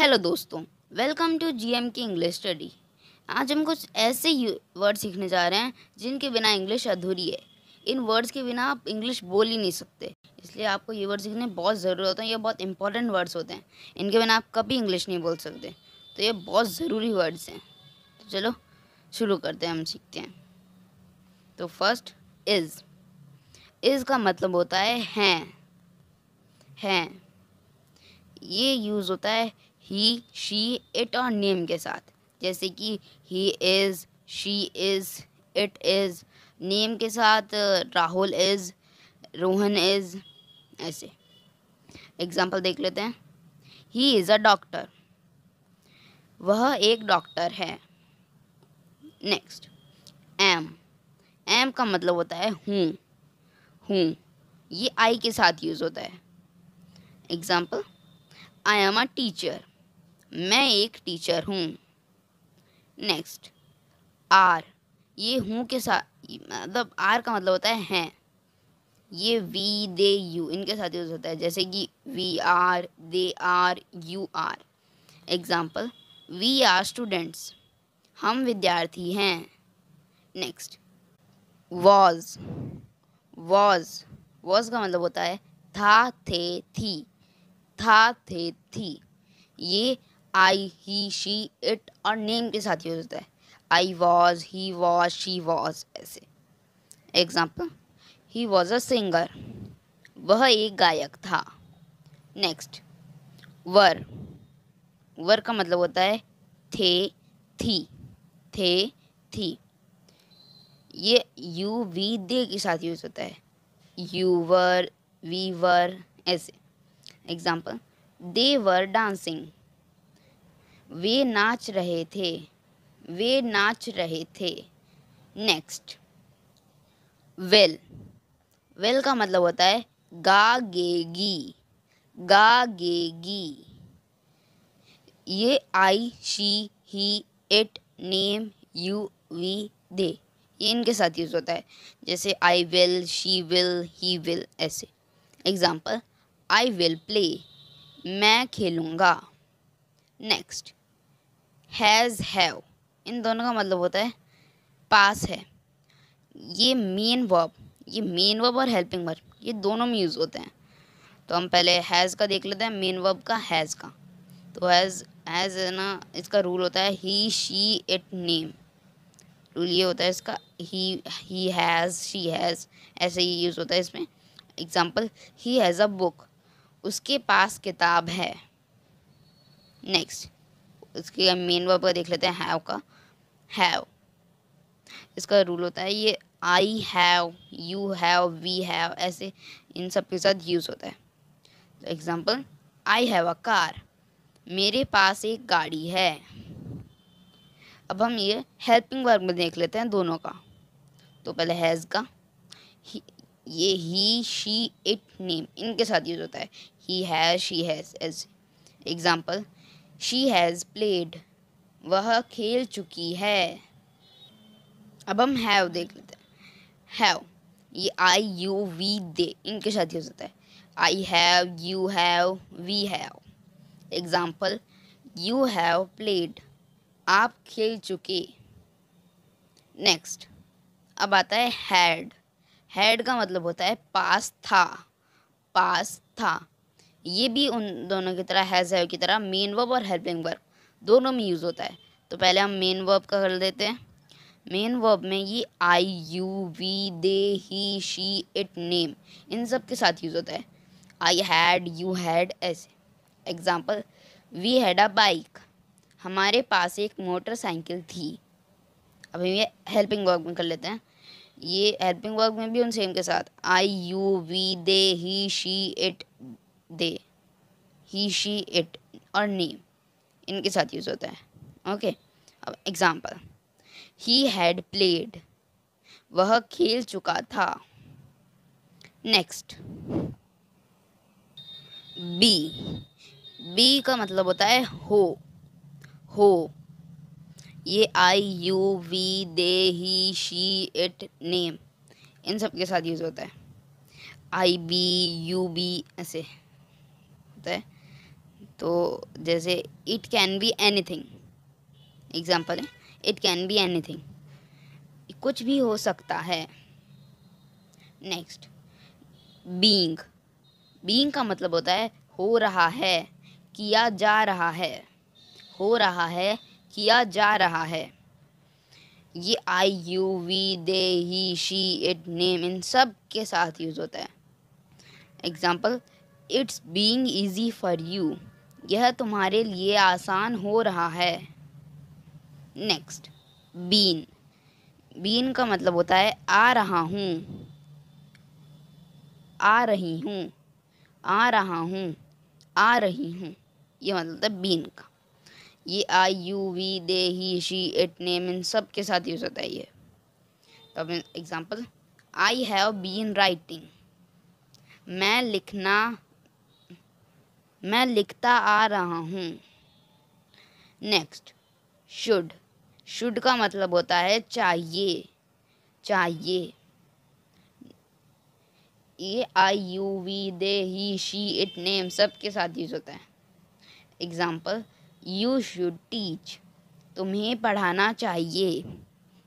Hello दोस्तों welcome to GM की English study आज हम कुछ ऐसे वर्ड सीखने जा रहे हैं जिनके बिना इंग्लिश अधूरी है इन वर्ड्स के बिना आप इंग्लिश बोल ही नहीं सकते इसलिए आपको ये वर्ड सीखने बहुत ज़रूरी होते हैं ये बहुत इंपॉर्टेंट वर्ड्स होते हैं इनके बिना आप कभी इंग्लिश नहीं बोल सकते तो ये बहुत ज़रूरी वर्ड्स हैं तो चलो शुरू करते हैं हम सीखते हैं तो फर्स्ट इज़ इज़ का मतलब होता है हैं हैं ये यूज़ होता है ही शी इट और नेम के साथ जैसे कि he is she is it is name के साथ राहुल इज़ रोहन इज़ ऐसे एग्ज़ाम्पल देख लेते हैं ही इज़ अ डॉक्टर वह एक डॉक्टर है नेक्स्ट एम एम का मतलब होता है हूँ हूँ ये आई के साथ यूज़ होता है example I am a teacher मैं एक टीचर हूँ नेक्स्ट आर ये हूँ के साथ मतलब आर का मतलब होता है हैं ये वी दे यू इनके साथ यूज़ होता है जैसे कि we are they are you are example we are students हम विद्यार्थी हैं नेक्स्ट वॉज वॉज वॉज का मतलब होता है था थे थी था थे थी ये आई ही शी इट और नेम के साथ यूज होता है I was he was she was ऐसे example he was a singer वह एक गायक था नेक्स्ट वर वर का मतलब होता है थे थी थे थी ये यू वी दे के साथ यूज़ होता है यू वर वी वर ऐसे एग्जाम्पल दे वर डांसिंग वे नाच रहे थे वे नाच रहे थे नेक्स्ट वेल वेल का मतलब होता है गा गेगी गा गेगी ये I she he it name you we they ये इनके साथ यूज़ होता है जैसे I will she will he will ऐसे एग्ज़ाम्पल आई विल प्ले मैं खेलूँगा नेक्स्ट हैज़ हैव इन दोनों का मतलब होता है पास है ये मेन वर्ब ये मेन वर्ब और हेल्पिंग वर्ब ये दोनों में यूज़ होते हैं तो हम पहले हैज़ का देख लेते हैं मेन वर्ब का हैज़ का तो हैज़ हैज़ ना इसका रूल होता है he she it name rule ये होता है इसका he he has she has ऐसे ही यूज़ होता है इसमें example he has a book उसके पास किताब है नेक्स्ट इसके मेन वर्ब का देख लेते हैं हैव का हैव इसका रूल होता है ये I have you have we have ऐसे इन सब के साथ यूज़ होता है example I have a car मेरे पास एक गाड़ी है अब हम ये हेल्पिंग वर्ब में देख लेते हैं दोनों का तो पहले हैज़ का ही, ये ही शी इट नेम इनके साथ यूज़ होता है he has she has as example she has played वह खेल चुकी है अब हम हैव देख लेते हैं हैव ये आई यू वी दे इनके साथ हो सकता है I have you have we have example you have played आप खेल चुके नेक्स्ट अब आता है हैड हैड का मतलब होता है पास था पास था ये भी उन दोनों की तरह हैज़ हैव की तरह मेन वर्ब और हेल्पिंग वर्ब दोनों में यूज़ होता है तो पहले हम मेन वर्ब का कर देते हैं मेन वर्ब में ये I you we they he she it name इन सब के साथ यूज़ होता है आई हैड यू हैड ऐसे example we had a bike हमारे पास एक मोटरसाइकिल थी अब हम ये हेल्पिंग वर्ब में कर लेते हैं ये हेल्पिंग वर्ब में भी उन सेम के साथ I you we they he she it they he she it और नी इनके साथ यूज़ होता है ओके अब एग्ज़ाम्पल ही हैड प्लेड वह खेल चुका था नेक्स्ट बी बी का मतलब होता है हो हो ये I you we they he she it name इन सब के साथ यूज़ होता है आई बी यू बी ऐसे होता है तो जैसे it can be anything example है इट कैन बी थिंग कुछ भी हो सकता है नेक्स्ट बींग बींग का मतलब होता है हो रहा है किया जा रहा है हो रहा है किया जा रहा है ये I you we they he she it name इन सब के साथ यूज़ होता है example it's being easy for you यह तुम्हारे लिए आसान हो रहा है नेक्स्ट बीन बीन का मतलब होता है आ रहा हूँ आ रही हूँ आ रहा हूँ आ रही हूँ यह मतलब होता है बीन का ये I you we they he she it name इन सब के साथ यूज़ होता है ये तो example I have been writing मैं लिखना मैं लिखता आ रहा हूँ नेक्स्ट शुड शुड का मतलब होता है चाहिए चाहिए ये I you we they he she it name सब के साथ यूज़ होता है एग्ज़ाम्पल यू शुड टीच तुम्हें पढ़ाना चाहिए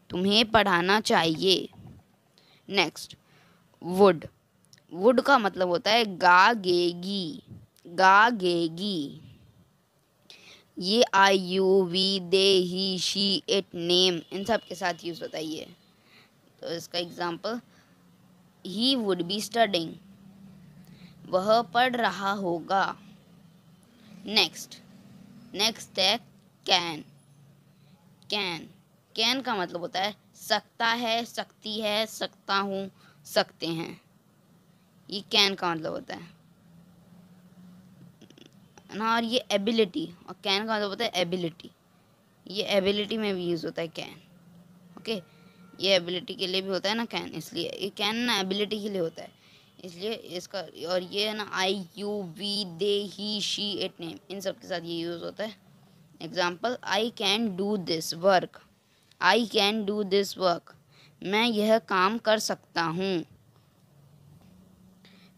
तुम्हें पढ़ाना चाहिए नेक्स्ट वुड वुड का मतलब होता है गागेगी गागेगी ये I you we they he she it name इन सब के साथ यूज़ बताइए तो इसका example he would be studying वह पढ़ रहा होगा नेक्स्ट नेक्स्ट है कैन कैन कैन का मतलब होता है सकता है सकती है सकता हूँ सकते हैं ये कैन का मतलब होता है ना और ये एबिलिटी और कैन का मतलब होता है एबिलिटी ये एबिलिटी में भी यूज़ होता है कैन ओके ये एबिलिटी के लिए भी होता है ना कैन इसलिए ये कैन ना एबिलिटी के लिए होता है इसलिए इसका और ये है ना I you we they he she it name इन सब के साथ ये यूज़ होता है example I can do this work I can do this work मैं यह काम कर सकता हूँ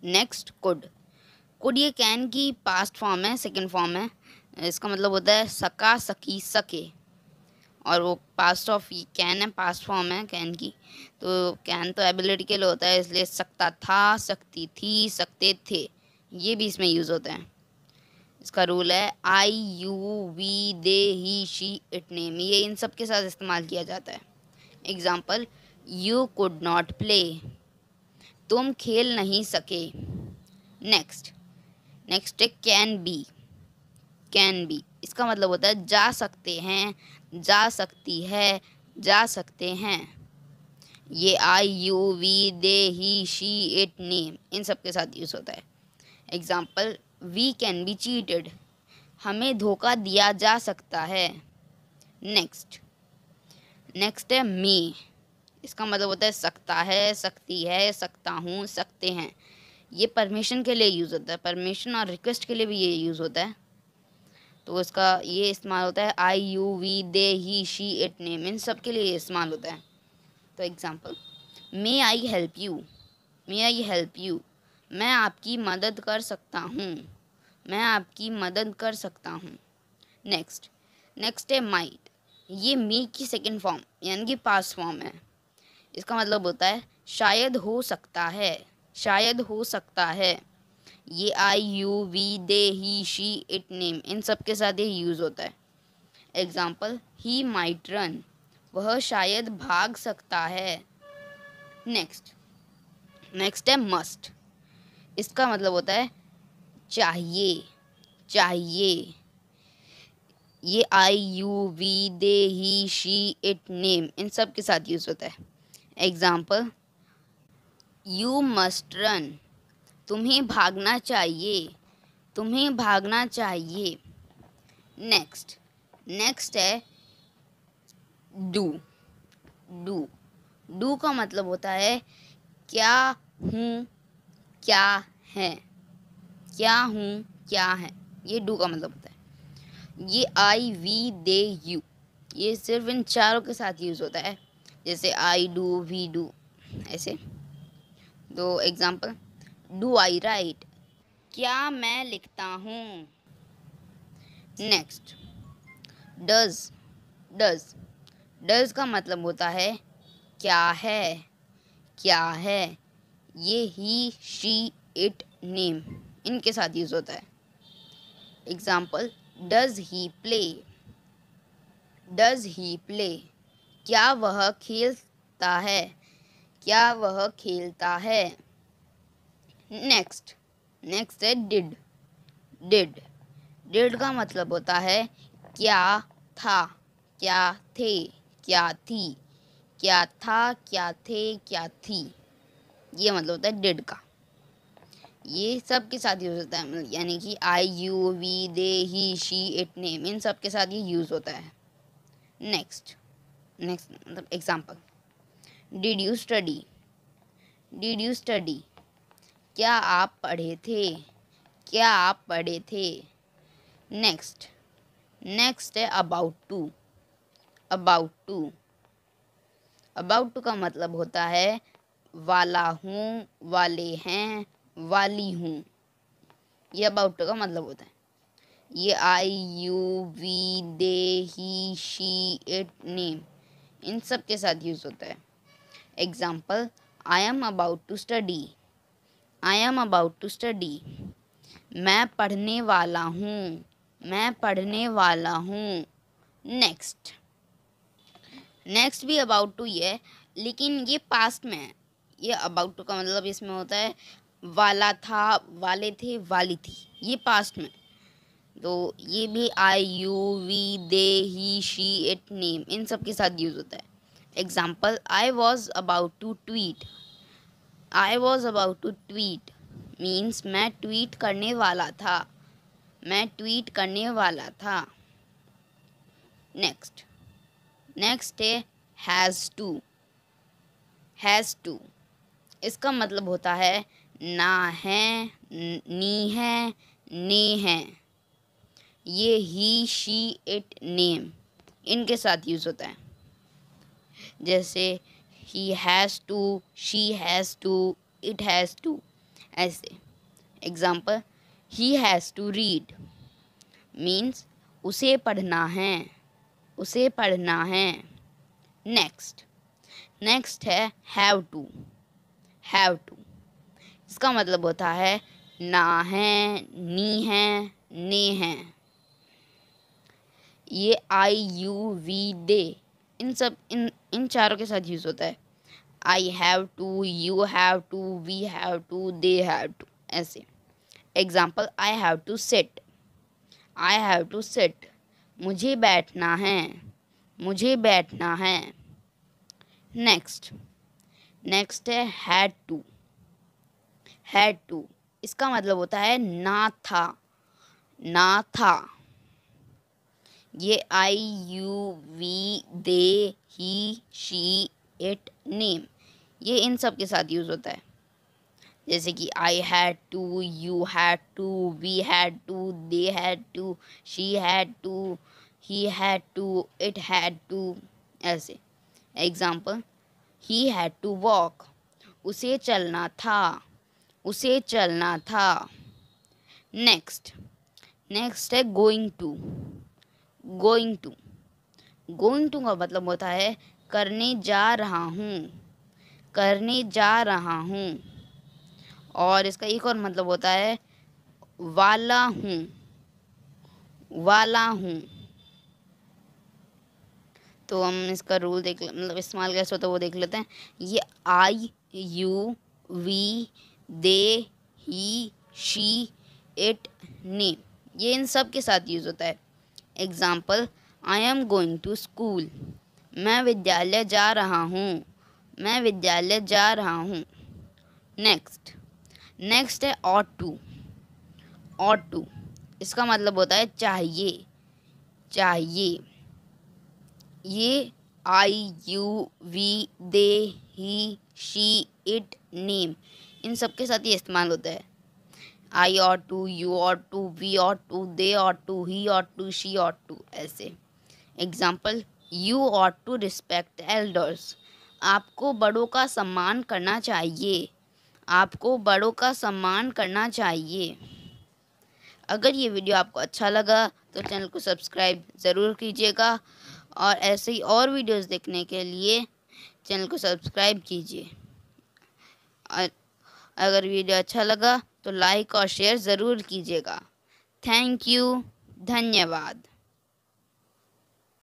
नेक्स्ट कुड और ये कैन की पास्ट फॉर्म है सेकेंड फॉर्म है इसका मतलब होता है सका सकी सके और वो पास्ट ऑफ कैन है पास्ट फॉर्म है कैन की तो कैन तो एबिलिटी के लिए होता है इसलिए सकता था सकती थी सकते थे ये भी इसमें यूज़ होता है इसका रूल है I you we they he she it name ये इन सब के साथ इस्तेमाल किया जाता है example you could not play तुम खेल नहीं सके नेक्स्ट नेक्स्ट है कैन बी कैन बी इसका मतलब होता है जा सकते हैं जा सकती है जा सकते हैं ये I you we they he she it name इन सब के साथ यूज़ होता है example we can be cheated हमें धोखा दिया जा सकता है नेक्स्ट नेक्स्ट है मी इसका मतलब होता है सकता है सकती है सकता हूँ सकते हैं ये परमिशन के लिए यूज़ होता है परमिशन और रिक्वेस्ट के लिए भी ये यूज़ होता है तो इसका ये इस्तेमाल होता है I you we they he she it name इन सब के लिए ये इस्तेमाल होता है तो example may I help you may I help you मैं आपकी मदद कर सकता हूँ मैं आपकी मदद कर सकता हूँ नेक्स्ट नेक्स्ट है माइट ये मी की सेकेंड फॉर्म यानी कि पास फॉर्म है इसका मतलब होता है शायद हो सकता है शायद हो सकता है ये I you we they he she it name इन सब के साथ ये यूज़ होता है एग्ज़ाम्पल ही माइट रन वह शायद भाग सकता है नेक्स्ट नेक्स्ट है मस्ट इसका मतलब होता है चाहिए चाहिए ये I you we they he she it name इन सब के साथ यूज़ होता है एग्ज़ाम्पल यू मस्ट रन तुम्हें भागना चाहिए तुम्हें भागना चाहिए नेक्स्ट नेक्स्ट है डू डू डू का मतलब होता है क्या हूँ क्या है क्या हूँ क्या है ये डू का मतलब होता है ये आई वी दे यू ये सिर्फ इन चारों के साथ यूज़ होता है जैसे आई डू वी डू ऐसे दो एग्ज़ाम्पल डू आई राइट क्या मैं लिखता हूँ नेक्स्ट डज डज डज का मतलब होता है क्या है क्या है ये ही शी इट नेम इनके साथ यूज़ होता है example does he play does he play क्या वह खेलता है क्या वह खेलता है नेक्स्ट नेक्स्ट है डिड डिड डिड का मतलब होता है क्या था क्या थे क्या थी क्या था क्या थे क्या थी ये मतलब होता है डिड का ये सब के साथ यूज़ होता है यानी कि I you we they he she it name इन सब के साथ ये यूज़ होता है नेक्स्ट नेक्स्ट मतलब example did you study did you study क्या आप पढ़े थे क्या आप पढ़े थे नेक्स्ट नेक्स्ट है about to about to about to का मतलब होता है वाला हूँ वाले हैं वाली हूँ ये अबाउट टू का मतलब होता है ये I you we they he she it name इन सब के साथ यूज़ होता है Example, I am about to study. I am about to study. मैं पढ़ने वाला हूँ मैं पढ़ने वाला हूँ नेक्स्ट नेक्स्ट भी अबाउट टू ये लेकिन ये पास्ट में ये अबाउट टू का मतलब इसमें होता है वाला था वाले थे वाली थी ये पास्ट में तो ये भी I you we they he she it name इन सब के साथ यूज़ होता है example i was about to tweet i was about to tweet means मैं tweet करने वाला था मैं tweet करने वाला था next next है has to has to इसका मतलब होता है ना है नी है ने है ये ही शी इट नेम इनके साथ यूज़ होता है जैसे he has to she has to it has to ऐसे example he has to read means उसे पढ़ना है उसे पढ़ना है नेक्स्ट नेक्स्ट है हैव टू हैव टू इसका मतलब होता है ना है नी है ने हैं ये आई यू वी डे इन सब इन इन चारों के साथ यूज़ होता है I have to you have to we have to they have to ऐसे example I have to sit I have to sit मुझे बैठना है मुझे बैठना है नेक्स्ट नेक्स्ट है हैड टू हैड टू इसका मतलब होता है ना था ना था ये I you we they he she it name ये इन सब के साथ यूज़ होता है जैसे कि I had to you had to we had to they had to she had to he had to it had to ऐसे example he had to walk उसे चलना था उसे चलना था नेक्स्ट नेक्स्ट है going to going to going to का मतलब होता है करने जा रहा हूँ करने जा रहा हूँ और इसका एक और मतलब होता है वाला हूँ वाला हूँ तो हम इसका रूल देख मतलब इस्तेमाल कैसे होता है वो देख लेते हैं ये I you we they he she it ने ये इन सब के साथ यूज़ होता है example I am going to school मैं विद्यालय जा रहा हूँ मैं विद्यालय जा रहा हूँ नेक्स्ट नेक्स्ट है ऑट टू ऑट टू इसका मतलब होता है चाहिए चाहिए ये I you we they he she it name इन सब के साथ ये इस्तेमाल होता है I ought to you ought to we ought to they ought to he ought to she ought to ऐसे example you ought to respect elders आपको बड़ों का सम्मान करना चाहिए आपको बड़ों का सम्मान करना चाहिए अगर ये वीडियो आपको अच्छा लगा तो चैनल को सब्सक्राइब ज़रूर कीजिएगा और ऐसे ही और वीडियोस देखने के लिए चैनल को सब्सक्राइब कीजिए और अगर वीडियो अच्छा लगा तो लाइक और शेयर ज़रूर कीजिएगा थैंक यू धन्यवाद